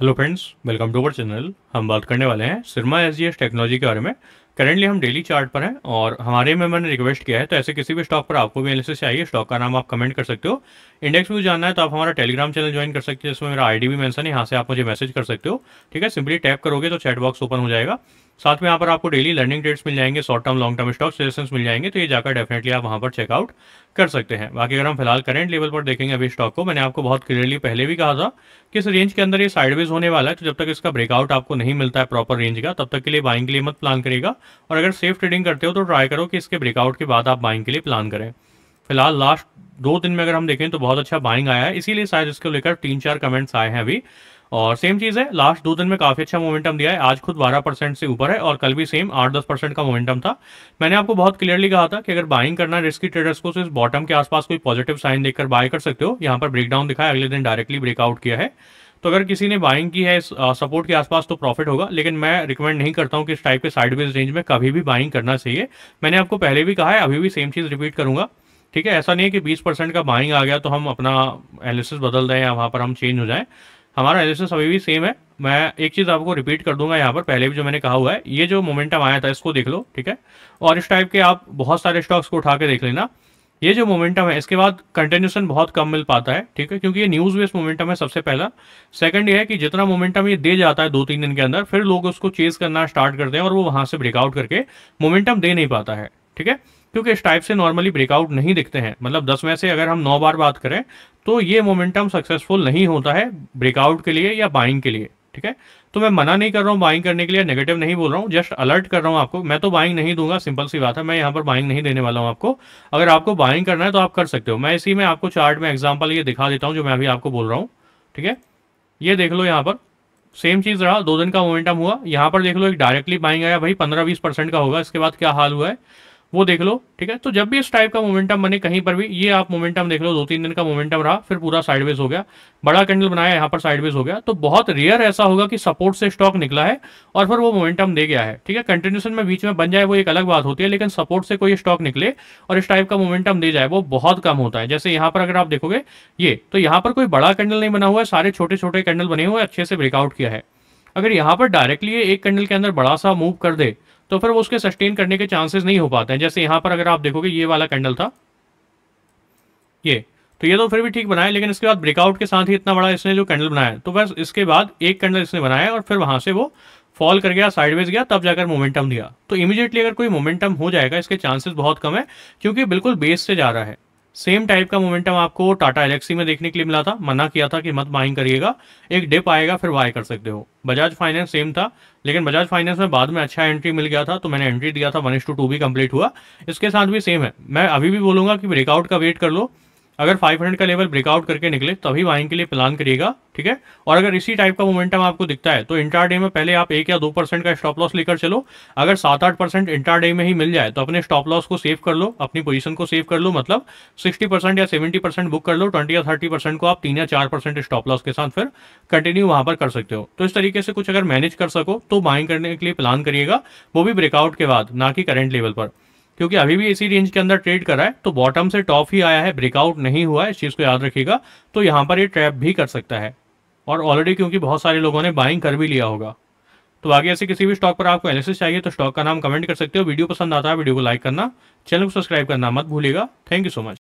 hello friends welcome to our channel हम बात करने वाले हैं सिरमा एस टेक्नोलॉजी के बारे में करेंटली हम डेली चार्ट पर हैं और हमारे में मैंने रिक्वेस्ट किया है तो ऐसे किसी भी स्टॉक पर आपको भी एनालिसिस चाहिए स्टॉक का नाम आप कमेंट कर सकते हो इंडेक्स में जानना है तो आप हमारा टेलीग्राम चैनल ज्वाइन कर सकते हो जिसमें मेरा आईडी भी मेंशन है यहाँ से आप मुझे मैसेज कर सकते हो ठीक है सिंपली टैप करोगे तो चैट बॉक्स ओपन हो जाएगा साथ में यहाँ पर आपको डेली लर्निंग डेट्स मिल जाएंगे short term long term stock suggestion मिल जाएंगे तो ये जाकर डेफिनेटली आप वहाँ पर चेकआउट कर सकते हैं बाकी अगर हम फिलहाल करेंट लेवल पर देखेंगे अभी स्टॉक को मैंने आपको बहुत क्लियरली पहले भी कहा था कि इस रेंज के अंदर ये साइडवेज होने वाला है तो जब तक इसका ब्रेकआउट आपको नहीं मिलता है प्रॉपर रेंज का तब तक के लिए बाइंग के लिए मत प्लान करेगा और अगर सेफ ट्रेडिंग करते हो तो ट्राई करो कि इसके ब्रेकआउट के बाद आप बाइंग के लिए प्लान करें फिलहाल लास्ट दो दिन में अगर हम देखें तो बहुत अच्छा बाइंग आया है इसीलिए शायद इसको लेकर तीन चार कमेंट्स आए हैं अभी और सेम चीज़ है लास्ट दो दिन में काफ़ी अच्छा मोमेंटम दिया है आज खुद 12 परसेंट से ऊपर है और कल भी सेम 8-10 परसेंट का मोमेंटम था मैंने आपको बहुत क्लियरली कहा था कि अगर बाइंग करना रिस्की ट्रेडर्स को तो इस बॉटम के आसपास कोई पॉजिटिव साइन देखकर बाय कर सकते हो यहाँ पर ब्रेकडाउन दिखाया अगले दिन डायरेक्टली ब्रेकआउट किया है तो अगर किसी ने बाइंग की है इस सपोर्ट के आसपास तो प्रॉफिट होगा लेकिन मैं रिकमेंड नहीं करता हूँ कि इस टाइप के साइडवेज रेंज में कभी भी बाइंग करना चाहिए मैंने आपको पहले भी कहा है अभी भी सेम चीज़ रिपीट करूँगा ठीक है ऐसा नहीं है कि बीस परसेंट का बाइंग आ गया तो हम अपना एनालिसिस बदल दें या वहाँ पर हम चेंज हो जाएँ हमारा एनालिसिस अभी भी सेम है मैं एक चीज़ आपको रिपीट कर दूंगा यहाँ पर पहले भी जो मैंने कहा हुआ है ये जो मोमेंटम आया था इसको देख लो ठीक है और इस टाइप के आप बहुत सारे स्टॉक्स को उठा के देख लेना ये जो मोमेंटम है इसके बाद कंटिन्यूशन बहुत कम मिल पाता है ठीक है क्योंकि ये न्यूज वेस्ट मोमेंटम है सबसे पहला सेकंड ये है कि जितना मोमेंटम ये दे जाता है दो तीन दिन के अंदर फिर लोग उसको चेज करना स्टार्ट करते हैं और वो वहां से ब्रेकआउट करके मोमेंटम दे नहीं पाता है ठीक है क्योंकि इस टाइप से नॉर्मली ब्रेकआउट नहीं दिखते हैं मतलब दस में से अगर हम नौ बार बात करें तो ये मोमेंटम सक्सेसफुल नहीं होता है ब्रेकआउट के लिए या बाइंग के लिए ठीक है तो मैं मना नहीं कर रहा हूँ बाइंग करने के लिए नेगेटिव नहीं बोल रहा हूँ जस्ट अलर्ट कर रहा हूँ आपको मैं तो बाइंग नहीं दूंगा सिंपल सी बात है मैं यहाँ पर बाइंग नहीं देने वाला हूँ आपको अगर आपको बाइंग करना है तो आप कर सकते हो मैं इसी में आपको चार्ट में एग्जाम्पल ये दिखा देता हूँ जो मैं अभी आपको बोल रहा हूँ ठीक है ये देख लो यहाँ पर सेम चीज़ रहा दो दिन का मोमेंटम हुआ यहाँ पर देख लो एक डायरेक्टली बाइंग आया भाई पंद्रह बीस परसेंट का होगा इसके बाद क्या हाल हुआ है वो देख लो ठीक है तो जब भी इस टाइप का मोमेंटम बने कहीं पर भी ये आप मोमेंटम देख लो दो तीन दिन का मोमेंटम रहा फिर पूरा साइडवेज हो गया बड़ा कैंडल बनाया यहाँ पर साइडवेज हो गया तो बहुत रेयर ऐसा होगा कि सपोर्ट से स्टॉक निकला है और फिर वो मोमेंटम दे गया है ठीक है कंटिन्यूशन में बीच में बन जाए वो एक अलग बात होती है लेकिन सपोर्ट से कोई स्टॉक निकले और इस टाइप का मोमेंटम दे जाए वो बहुत कम होता है जैसे यहाँ पर अगर आप देखोगे ये तो यहाँ पर कोई बड़ा कैंडल नहीं बना हुआ है सारे छोटे छोटे कैंडल बने हुए अच्छे से ब्रेकआउट किया है अगर यहाँ पर डायरेक्टली एक कैंडल के अंदर बड़ा सा मूव कर दे तो फिर वो उसके सस्टेन करने के चांसेस नहीं हो पाते हैं जैसे यहाँ पर अगर आप देखोगे ये वाला कैंडल था ये तो ये तो फिर भी ठीक बनाया लेकिन इसके बाद ब्रेकआउट के साथ ही इतना बड़ा इसने जो कैंडल बनाया तो बस इसके बाद एक कैंडल इसने बनाया और फिर वहां से वो फॉल कर गया साइडवेज गया तब जाकर मोमेंटम दिया तो इमीडिएटली अगर कोई मोमेंटम हो जाएगा इसके चांसेस बहुत कम है क्योंकि बिल्कुल बेस से जा रहा है सेम टाइप का मोमेंटम आपको टाटा एलेक्सी में देखने के लिए मिला था मना किया था कि मत बाइंग करिएगा एक डिप आएगा फिर बाय कर सकते हो बजाज फाइनेंस सेम था लेकिन बजाज फाइनेंस में बाद में अच्छा एंट्री मिल गया था तो मैंने एंट्री दिया था वन टू भी कंप्लीट हुआ इसके साथ भी सेम है मैं अभी भी बोलूंगा कि ब्रेकआउट का वेट कर लो अगर 500 का लेवल ब्रेकआउट करके निकले तभी बाइंग के लिए प्लान करिएगा ठीक है और अगर इसी टाइप का मोमेंटम आपको दिखता है तो इंटर डे में पहले आप एक या दो परसेंट का स्टॉप लॉस लेकर चलो अगर सात आठ परसेंट इंटर डे में ही मिल जाए तो अपने स्टॉप लॉस को सेव कर लो अपनी पोजीशन को सेव कर लो मतलब सिक्सटी परसेंट या सेवेंटी परसेंट बुक कर लो ट्वेंटी या थर्टी परसेंट को आप तीन या चार परसेंट स्टॉप लॉस के साथ फिर कंटिन्यू वहां पर कर सकते हो तो इस तरीके से कुछ अगर मैनेज कर सको तो बाइंग करने के लिए प्लान करिएगा वो भी ब्रेकआउट के बाद ना कि करेंट लेवल पर क्योंकि अभी भी इसी रेंज के अंदर ट्रेड करा है तो बॉटम से टॉप ही आया है ब्रेकआउट नहीं हुआ है इस चीज़ को याद रखिएगा तो यहाँ पर ये ट्रैप भी कर सकता है और ऑलरेडी क्योंकि बहुत सारे लोगों ने बाइंग कर भी लिया होगा तो आगे ऐसे किसी भी स्टॉक पर आपको एनालिसिस चाहिए तो स्टॉक का नाम कमेंट कर सकते हो वीडियो पसंद आता है वीडियो को लाइक करना चैनल को सब्सक्राइब करना मत भूलिएगा थैंक यू सो मच